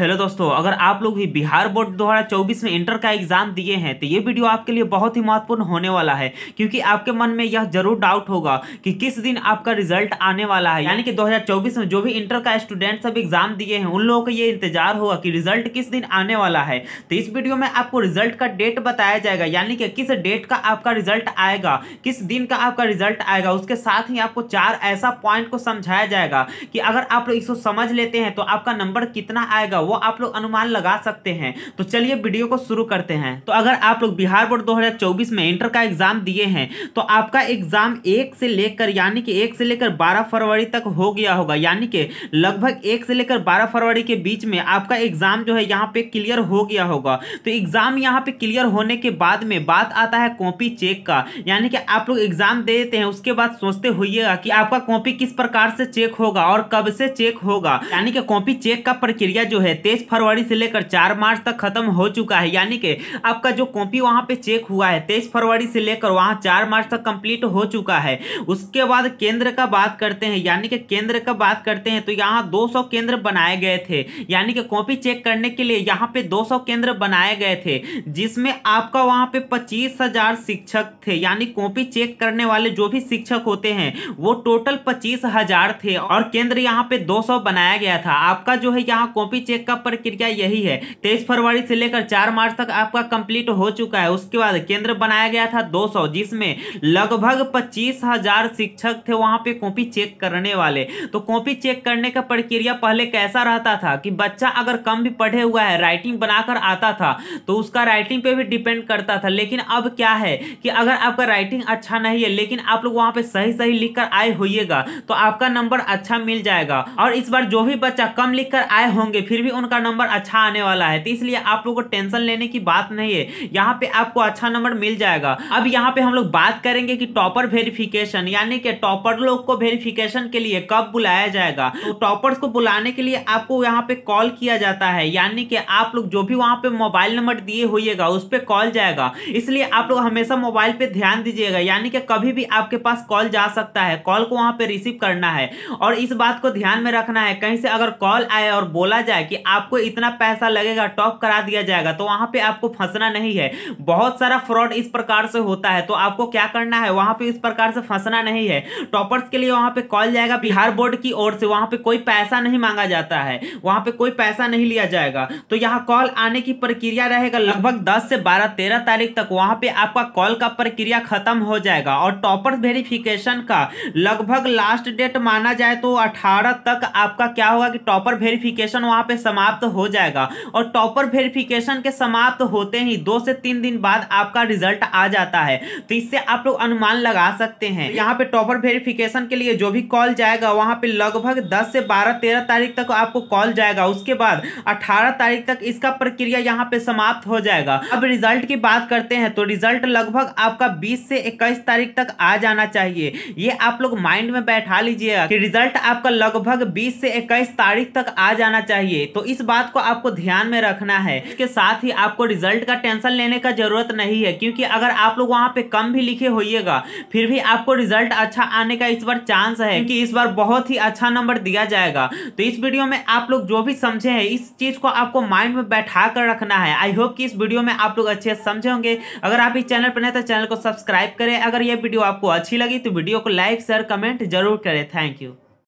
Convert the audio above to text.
hello दोस्तों अगर आप लोग भी बिहार बोर्ड 2024 में इंटर का एग्जाम दिए हैं तो ये वीडियो आपके लिए बहुत ही महत्वपूर्ण होने वाला है क्योंकि आपके मन में यह जरूर डाउट होगा कि किस दिन आपका रिजल्ट आने वाला है यानी कि 2024 में जो भी इंटर का स्टूडेंट सब एग्जाम दिए हैं उन लोगों का ये इंतजार होगा कि रिजल्ट किस दिन आने वाला है तो इस वीडियो में आपको रिजल्ट का डेट बताया जाएगा यानी कि किस डेट का आपका रिजल्ट आएगा किस दिन का आपका रिजल्ट आएगा उसके साथ ही आपको चार ऐसा पॉइंट को समझाया जाएगा कि अगर आप लोग इसको समझ लेते हैं तो आपका नंबर कितना आएगा वो आप लोग अनुमान लगा सकते हैं तो चलिए वीडियो को शुरू करते हैं तो अगर आप लोग बिहार बोर्ड 2024 में इंटर का एग्जाम दिए हैं तो आपका एग्जाम एक से लेकर यानी कि एक से लेकर बारह फरवरी तक हो गया होगा यानी कि लगभग एक से लेकर बारह फरवरी के बीच में आपका एग्जाम जो है यहाँ पे क्लियर हो गया होगा तो एग्जाम यहाँ पे क्लियर होने के बाद में बात आता है कॉपी चेक का यानी कि आप लोग एग्जाम दे देते हैं उसके बाद सोचते होइएगा कि आपका कॉपी किस प्रकार से चेक होगा और कब से चेक होगा यानी कि कॉपी चेक का प्रक्रिया जो है तेईस फरवरी से लेकर चार मार्च तक खत्म हो चुका है यानी कि आपका जो कॉपी वहां पे चेक हुआ है तेईस फरवरी से लेकर वहां चार मार्च तक कंप्लीट हो चुका है उसके बाद केंद्र का बात करते हैं यानी कि केंद्र का बात करते हैं तो यहाँ दो केंद्र बनाए गए थे यानी कि कॉपी चेक करने के लिए यहाँ पे दो केंद्र बनाए गए थे जिसमें आपका वहां पे पच्चीस हजार शिक्षक थे यानी कॉपी चेक करने वाले जो भी शिक्षक होते हैं वो टोटल पच्चीस हजार थे और केंद्र यहाँ पे 200 बनाया गया था आपका जो है यहाँ कॉपी चेक चेक का प्रक्रिया यही है तेईस फरवरी से लेकर चार मार्च तक आपका कंप्लीट हो चुका है उसके बाद केंद्र बनाया गया था 200 जिसमें लगभग पच्चीस हजार शिक्षक थे वहां पे कॉपी चेक करने वाले तो कॉपी चेक करने का प्रक्रिया पहले कैसा रहता था कि बच्चा अगर कम भी पढ़े हुआ है राइटिंग बनाकर आता था तो उसका राइटिंग पे भी डिपेंड करता था लेकिन अब क्या है कि अगर आपका राइटिंग अच्छा नहीं है लेकिन आप लोग वहां पे सही सही लिख आए होइएगा तो आपका नंबर अच्छा मिल जाएगा और इस बार जो भी बच्चा कम लिख आए होंगे फिर भी भी उनका नंबर अच्छा आने वाला है तो इसलिए आप लोगों को टेंशन लेने की बात नहीं है यहाँ पे आपको अच्छा नंबर मिल जाएगा अब यहाँ पे हम लोग बात करेंगे कि टॉपर वेरिफिकेशन यानी कि टॉपर लोग को वेरिफिकेशन के लिए कब बुलाया जाएगा तो टॉपर्स को बुलाने के लिए आपको यहाँ पे कॉल किया जाता है यानी कि आप लोग जो भी वहाँ पे मोबाइल नंबर दिए हुईगा उस पर कॉल जाएगा इसलिए आप लोग हमेशा मोबाइल पर ध्यान दीजिएगा यानी कि कभी भी आपके पास कॉल जा सकता है कॉल को वहाँ पर रिसीव करना है और इस बात को ध्यान में रखना है कहीं से अगर कॉल आए और बोला जाए कि आपको इतना पैसा लगेगा टॉप करा दिया जाएगा तो वहां पे आपको फंसना नहीं है बहुत सारा फ्रॉड इस प्रकार से होता है तो आपको क्या करना है वहां पे इस प्रकार से फंसना नहीं है टॉपर्स के लिए वहां पे कॉल जाएगा बिहार बोर्ड की ओर से वहां पे कोई पैसा नहीं मांगा जाता है वहां पे कोई पैसा नहीं लिया जाएगा तो यहाँ कॉल आने की प्रक्रिया रहेगा लगभग दस से बारह तेरह तारीख तक वहां पे आपका कॉल का प्रक्रिया खत्म हो जाएगा और टॉपर वेरिफिकेशन का लगभग लास्ट डेट माना जाए तो अठारह तक आपका क्या होगा कि टॉपर वेरिफिकेशन वहां पर समाप्त हो जाएगा और टॉपर वेरिफिकेशन के समाप्त होते ही दो से तीन दिन बाद आपका रिजल्ट आ जाता है तो इससे आप लोग अनुमान लगा सकते हैं यहाँ पे टॉपर वेरिफिकेशन के लिए जो भी कॉल जाएगा वहाँ पे लगभग दस से बारह तेरह तारीख तक आपको कॉल जाएगा उसके बाद अठारह तारीख तक इसका प्रक्रिया यहाँ पे समाप्त हो जाएगा अब रिजल्ट की बात करते हैं तो रिजल्ट लगभग आपका बीस से इक्कीस तारीख तक आ जाना चाहिए ये आप लोग माइंड में बैठा लीजिएगा कि रिजल्ट आपका लगभग 20 से 21 तारीख तक आ जाना चाहिए तो तो इस बात को आपको ध्यान में रखना है इसके साथ ही आपको रिजल्ट का टेंशन लेने का जरूरत नहीं है क्योंकि अगर आप लोग वहां पे कम भी लिखे होइएगा फिर भी आपको रिजल्ट अच्छा आने का इस बार चांस है कि इस बार बहुत ही अच्छा नंबर दिया जाएगा तो इस वीडियो में आप लोग जो भी समझे हैं इस चीज को आपको माइंड में बैठा कर रखना है आई होप कि इस वीडियो में आप लोग अच्छे समझे होंगे अगर आप इस चैनल पर नहीं तो चैनल को सब्सक्राइब करें अगर यह वीडियो आपको अच्छी लगी तो वीडियो को लाइक शेयर कमेंट जरूर करें थैंक यू